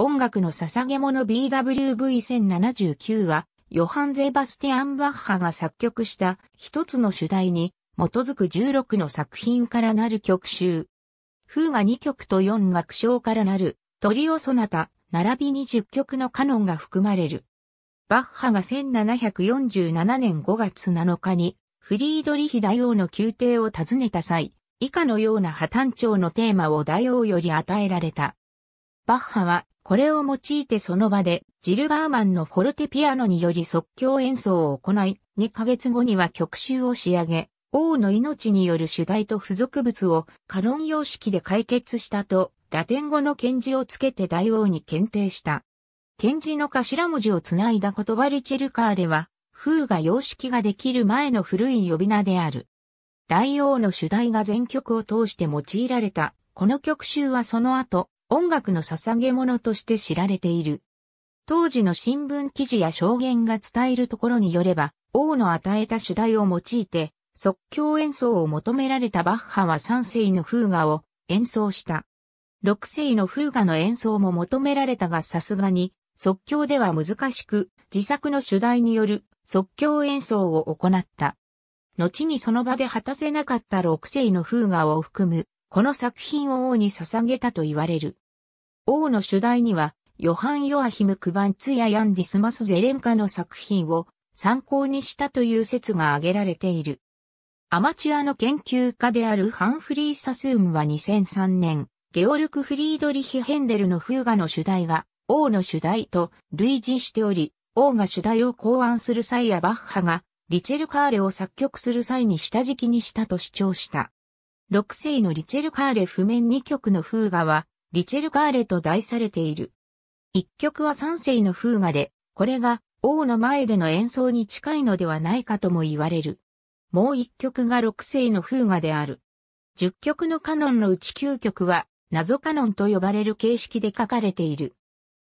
音楽の捧げ物 BWV1079 は、ヨハン・ゼバスティアン・バッハが作曲した一つの主題に基づく16の作品からなる曲集。風が2曲と4楽章からなるトリオソナタ、並びに10曲のカノンが含まれる。バッハが1747年5月7日にフリードリヒ大王の宮廷を訪ねた際、以下のような破綻調のテーマを大王より与えられた。バッハはこれを用いてその場でジルバーマンのフォルテピアノにより即興演奏を行い、2ヶ月後には曲集を仕上げ、王の命による主題と付属物をカロン様式で解決したと、ラテン語の検字をつけて大王に検定した。検字の頭文字をつないだ言葉リチェルカーレは、風が様式ができる前の古い呼び名である。大王の主題が全曲を通して用いられた。この曲集はその後、音楽の捧げ物として知られている。当時の新聞記事や証言が伝えるところによれば、王の与えた主題を用いて、即興演奏を求められたバッハは三世の風雅を演奏した。六世の風雅の演奏も求められたがさすがに、即興では難しく、自作の主題による即興演奏を行った。後にその場で果たせなかった六世の風雅を含むこの作品を王に捧げたと言われる。王の主題には、ヨハン・ヨアヒム・クバンツやヤンディスマス・ゼレンカの作品を参考にしたという説が挙げられている。アマチュアの研究家であるハンフリー・サスームは2003年、ゲオルク・フリードリヒ・ヘンデルのフーガの主題が王の主題と類似しており、王が主題を考案する際やバッハがリチェル・カーレを作曲する際に下敷きにしたと主張した。6世のリチェル・カーレ譜面2曲の風画は、リチェル・カーレと題されている。1曲は3世の風画で、これが王の前での演奏に近いのではないかとも言われる。もう1曲が6世の風画である。10曲のカノンのうち9曲は、謎カノンと呼ばれる形式で書かれている。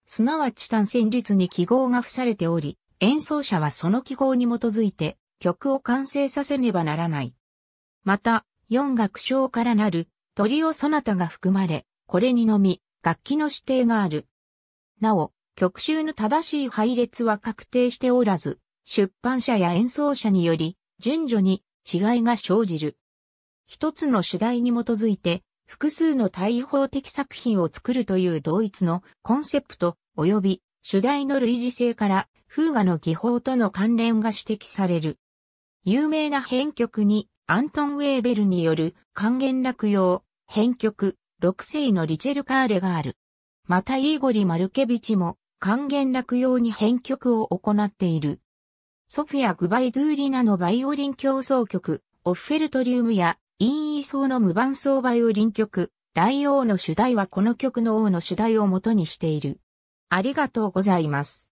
すなわち単旋律に記号が付されており、演奏者はその記号に基づいて曲を完成させねばならない。また、4楽章からなるトリオソナタが含まれ、これにのみ楽器の指定がある。なお、曲集の正しい配列は確定しておらず、出版社や演奏者により順序に違いが生じる。一つの主題に基づいて複数の対法的作品を作るという同一のコンセプト及び主題の類似性から風画の技法との関連が指摘される。有名な編曲にアントン・ウェーベルによる還元落用、編曲、六世のリチェル・カーレがある。またイーゴリ・マルケビチも還元落用に編曲を行っている。ソフィア・グバイドゥーリナのバイオリン競争曲、オッフェルトリウムや、イーソーの無伴奏バイオリン曲、大王の主題はこの曲の王の主題を元にしている。ありがとうございます。